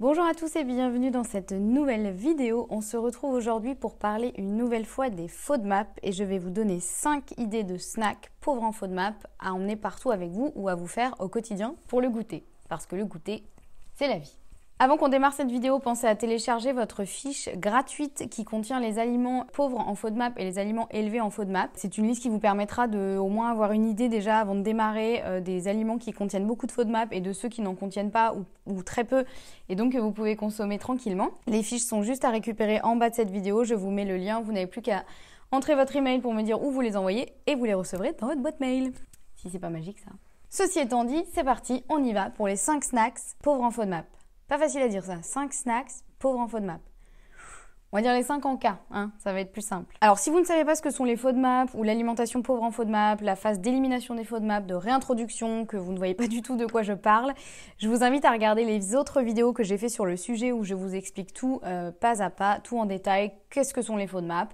Bonjour à tous et bienvenue dans cette nouvelle vidéo. On se retrouve aujourd'hui pour parler une nouvelle fois des map et je vais vous donner 5 idées de snacks pauvres en map à emmener partout avec vous ou à vous faire au quotidien pour le goûter. Parce que le goûter, c'est la vie. Avant qu'on démarre cette vidéo, pensez à télécharger votre fiche gratuite qui contient les aliments pauvres en FODMAP et les aliments élevés en FODMAP. C'est une liste qui vous permettra de au moins avoir une idée déjà avant de démarrer euh, des aliments qui contiennent beaucoup de FODMAP et de ceux qui n'en contiennent pas ou, très peu et donc que vous pouvez consommer tranquillement. Les fiches sont juste à récupérer en bas de cette vidéo, je vous mets le lien, vous n'avez plus qu'à entrer votre email pour me dire où vous les envoyez et vous les recevrez dans votre boîte mail. Si c'est pas magique ça. Ceci étant dit, c'est parti, on y va pour les 5 snacks pauvres en FODMAP. Pas facile à dire ça. 5 snacks pauvres en FODMAP. On va dire les 5 en cas, hein, ça va être plus simple. Alors si vous ne savez pas ce que sont les FODMAP ou l'alimentation pauvre en FODMAP, la phase d'élimination des faux de réintroduction, que vous ne voyez pas du tout de quoi je parle, je vous invite à regarder les autres vidéos que j'ai fait sur le sujet où je vous explique tout euh, pas à pas, tout en détail, qu'est-ce que sont les FODMAP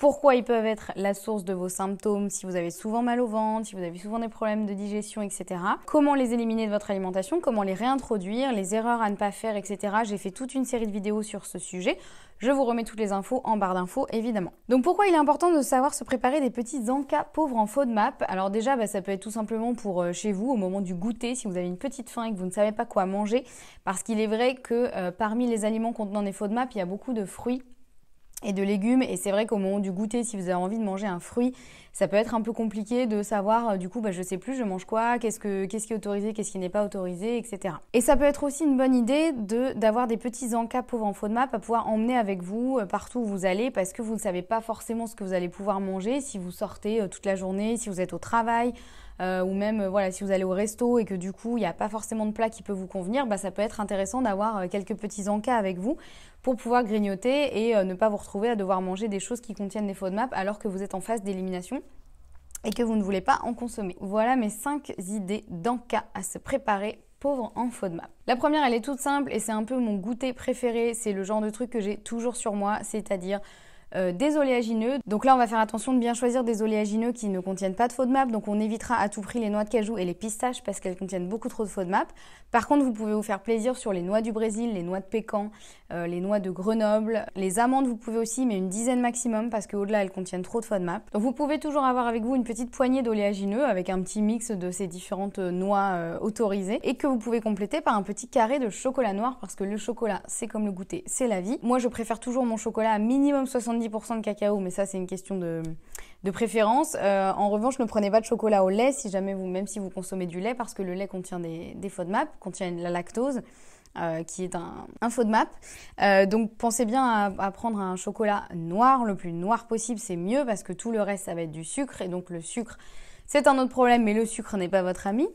pourquoi ils peuvent être la source de vos symptômes, si vous avez souvent mal au ventre, si vous avez souvent des problèmes de digestion, etc. Comment les éliminer de votre alimentation, comment les réintroduire, les erreurs à ne pas faire, etc. J'ai fait toute une série de vidéos sur ce sujet. Je vous remets toutes les infos en barre d'infos, évidemment. Donc pourquoi il est important de savoir se préparer des petits encas pauvres en FODMAP Alors déjà, bah, ça peut être tout simplement pour euh, chez vous, au moment du goûter, si vous avez une petite faim et que vous ne savez pas quoi manger. Parce qu'il est vrai que euh, parmi les aliments contenant des FODMAP, il y a beaucoup de fruits et de légumes. Et c'est vrai qu'au moment du goûter, si vous avez envie de manger un fruit, ça peut être un peu compliqué de savoir, euh, du coup, bah, je sais plus, je mange quoi, qu'est-ce, qu'est-ce qui est autorisé, qu'est-ce qui n'est pas autorisé, etc. Et ça peut être aussi une bonne idée de, d'avoir des petits encas pauvres en Map à pouvoir emmener avec vous euh, partout où vous allez parce que vous ne savez pas forcément ce que vous allez pouvoir manger si vous sortez euh, toute la journée, si vous êtes au travail. ou même voilà si vous allez au resto et que du coup il n'y a pas forcément de plat qui peut vous convenir, bah, ça peut être intéressant d'avoir quelques petits encas avec vous pour pouvoir grignoter et euh, ne pas vous retrouver à devoir manger des choses qui contiennent des FODMAP alors que vous êtes en phase d'élimination et que vous ne voulez pas en consommer. Voilà mes 5 idées cas à se préparer pauvre en FODMAP. La première, elle est toute simple et c'est un peu mon goûter préféré, c'est le genre de truc que j'ai toujours sur moi, c'est-à-dire euh, des oléagineux. Donc là, on va faire attention de bien choisir des oléagineux qui ne contiennent pas de FODMAP. Donc on évitera à tout prix les noix de cajou et les pistaches parce qu'elles contiennent beaucoup trop de FODMAP. Par contre, vous pouvez vous faire plaisir sur les noix du Brésil, les noix de pécan, euh, les noix de Grenoble. Les amandes, vous pouvez aussi, mais une dizaine maximum parce qu'au-delà, elles contiennent trop de FODMAP. Donc vous pouvez toujours avoir avec vous une petite poignée d'oléagineux avec un petit mix de ces différentes euh, noix autorisées et que vous pouvez compléter par un petit carré de chocolat noir parce que le chocolat, c'est comme le goûter, c'est la vie. Moi, je préfère toujours mon chocolat à minimum 70 10% de cacao, mais ça c'est une question de, préférence. Euh, en revanche, ne prenez pas de chocolat au lait, si jamais vous, même si vous consommez du lait, parce que le lait contient des, des FODMAP, contient de la lactose. Euh, qui est un, un FODMAP. Euh, donc pensez bien à, à, prendre un chocolat noir, le plus noir possible, c'est mieux parce que tout le reste ça va être du sucre et donc le sucre c'est un autre problème, mais le sucre n'est pas votre ami.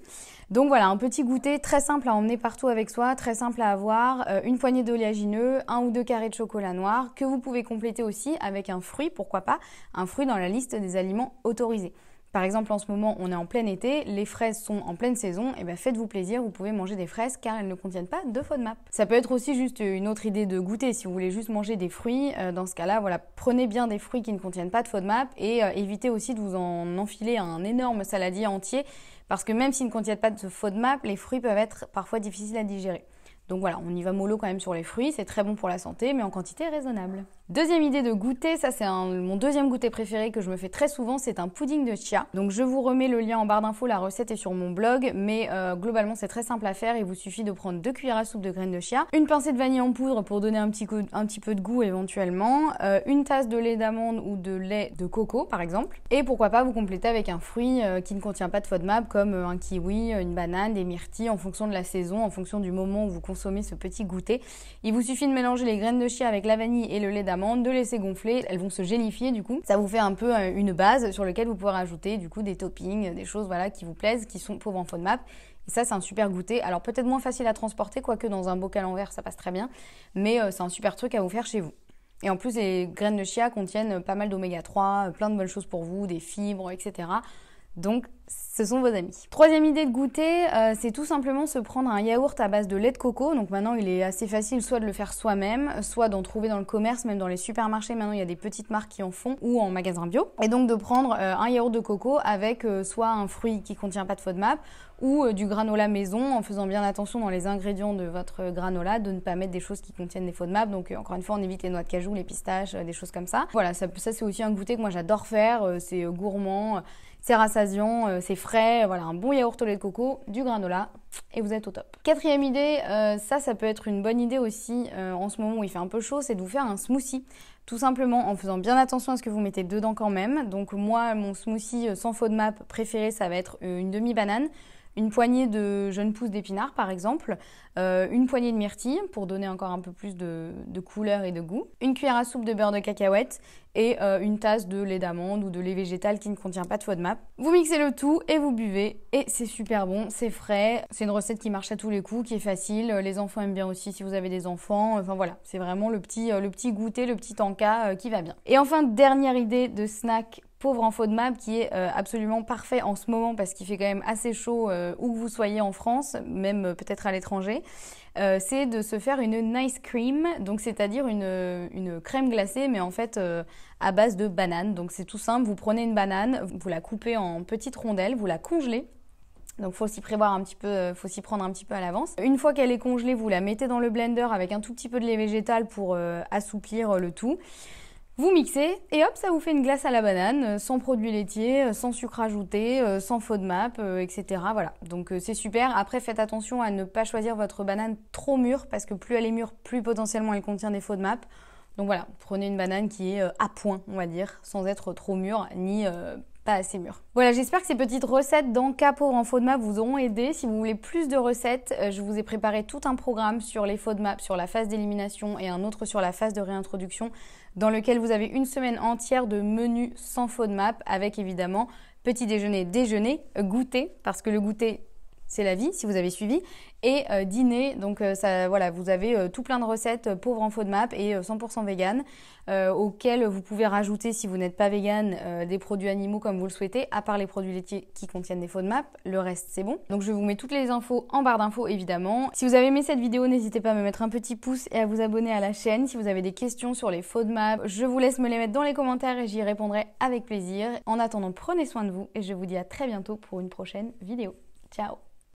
Donc voilà, un petit goûter très simple à emmener partout avec soi, très simple à avoir, euh, une poignée d'oléagineux, un ou deux carrés de chocolat noir, que vous pouvez compléter aussi avec un fruit, pourquoi pas, un fruit dans la liste des aliments autorisés. Par exemple, en ce moment, on est en plein été, les fraises sont en pleine saison, et eh bien faites-vous plaisir, vous pouvez manger des fraises car elles ne contiennent pas de FODMAP. Ça peut être aussi juste une autre idée de goûter. Si vous voulez juste manger des fruits, euh, dans ce cas-là, voilà, prenez bien des fruits qui ne contiennent pas de FODMAP et euh, évitez aussi de vous en enfiler un énorme saladier entier parce que même s'ils ne contiennent pas de FODMAP, les fruits peuvent être parfois difficiles à digérer. Donc voilà, on y va mollo quand même sur les fruits, c'est très bon pour la santé, mais en quantité raisonnable. Deuxième idée de goûter, ça c'est mon deuxième goûter préféré que je me fais très souvent, c'est un pudding de chia. Donc je vous remets le lien en barre d'infos, la recette est sur mon blog, mais euh, globalement c'est très simple à faire, il vous suffit de prendre deux cuillères à soupe de graines de chia, une pincée de vanille en poudre pour donner un petit, un petit peu de goût éventuellement, euh, une tasse de lait d'amande ou de lait de coco par exemple, et pourquoi pas vous compléter avec un fruit euh, qui ne contient pas de FODMAP comme un kiwi, une banane, des myrtilles en fonction de la saison, en fonction du moment où vous consommez ce petit goûter. Il vous suffit de mélanger les graines de chia avec la vanille et le lait d'amande de laisser gonfler, elles vont se gélifier du coup. Ça vous fait un peu euh, une base sur laquelle vous pouvez rajouter du coup des toppings, euh, des choses voilà qui vous plaisent, qui sont pauvres en FODMAP. Et ça, c'est un super goûter. Alors peut-être moins facile à transporter, quoique dans un bocal en verre, ça passe très bien. Mais euh, c'est un super truc à vous faire chez vous. Et en plus, les graines de chia contiennent pas mal d'oméga 3, plein de bonnes choses pour vous, des fibres, etc. Donc ce sont vos amis. Troisième idée de goûter, euh, c'est tout simplement se prendre un yaourt à base de lait de coco. Donc maintenant, il est assez facile soit de le faire soi-même, soit d'en trouver dans le commerce, même dans les supermarchés. Maintenant, il y a des petites marques qui en font ou en magasin bio. Et donc de prendre euh, un yaourt de coco avec euh, soit un fruit qui contient pas de FODMAP ou du granola maison en faisant bien attention dans les ingrédients de votre granola de ne pas mettre des choses qui contiennent des FODMAP. Donc encore une fois, on évite les noix de cajou, les pistaches, des choses comme ça. Voilà, ça, ça c'est aussi un goûter que moi j'adore faire. c'est gourmand, c'est rassasiant, c'est voilà, un bon yaourt au lait de coco, du granola, et vous êtes au top. Quatrième idée, euh, ça, ça peut être une bonne idée aussi euh, en ce moment où il fait un peu chaud, c'est de vous faire un smoothie. Tout simplement en faisant bien attention à ce que vous mettez dedans quand même. Donc moi, mon smoothie euh, sans faux de map préféré, ça va être une demi-banane une poignée de jeunes pousses d'épinards par exemple, euh, une poignée de myrtilles pour donner encore un peu plus de, couleur et de goût, une cuillère à soupe de beurre de cacahuète et euh, une tasse de lait d'amande ou de lait végétal qui ne contient pas de FODMAP. Vous mixez le tout et vous buvez et c'est super bon, c'est frais, c'est une recette qui marche à tous les coups, qui est facile, les enfants aiment bien aussi si vous avez des enfants, enfin voilà, c'est vraiment le petit, euh, le petit goûter, le petit en-cas qui va bien. Et enfin, dernière idée de snack pauvre info de map qui est euh, absolument parfait en ce moment parce qu'il fait quand même assez chaud euh, où que vous soyez en France, même euh, peut-être à l'étranger, c'est de se faire une nice cream, donc c'est-à-dire une, crème glacée, mais en fait à base de banane. Donc c'est tout simple, vous prenez une banane, vous la coupez en petites rondelles, vous la congelez donc faut s'y prévoir un petit peu, faut s'y prendre un petit peu à l'avance. Une fois qu'elle est congelée, vous la mettez dans le blender avec un tout petit peu de lait végétal pour assouplir le tout. Vous mixez et hop, ça vous fait une glace à la banane, euh, sans produits laitiers, euh, sans sucre ajouté, euh, sans faux de map, etc. Voilà, donc c'est super. Après, faites attention à ne pas choisir votre banane trop mûre, parce que plus elle est mûre, plus potentiellement elle contient des faux de map. Donc voilà, prenez une banane qui est à point, on va dire, sans être trop mûre, ni pas assez mûr. Voilà, j'espère que ces petites recettes dans pour en map vous auront aidé. Si vous voulez plus de recettes, euh, je vous ai préparé tout un programme sur les FODMAP, sur la phase d'élimination et un autre sur la phase de réintroduction, dans lequel vous avez une semaine entière de menus sans map avec évidemment petit déjeuner, déjeuner, goûter, parce que le goûter c'est la vie, si vous avez suivi, et euh, dîner. Donc euh, ça, voilà, vous avez euh, tout plein de recettes pauvres en de map et 100% vegan, auxquelles vous pouvez rajouter, si vous n'êtes pas vegan, des produits animaux comme vous le souhaitez, à part les produits laitiers qui contiennent des de map. le reste c'est bon. Donc je vous mets toutes les infos en barre d'infos évidemment. Si vous avez aimé cette vidéo, n'hésitez pas à me mettre un petit pouce et à vous abonner à la chaîne. Si vous avez des questions sur les de map, je vous laisse me les mettre dans les commentaires et j'y répondrai avec plaisir. En attendant, prenez soin de vous et je vous dis à très bientôt pour une prochaine vidéo. Ciao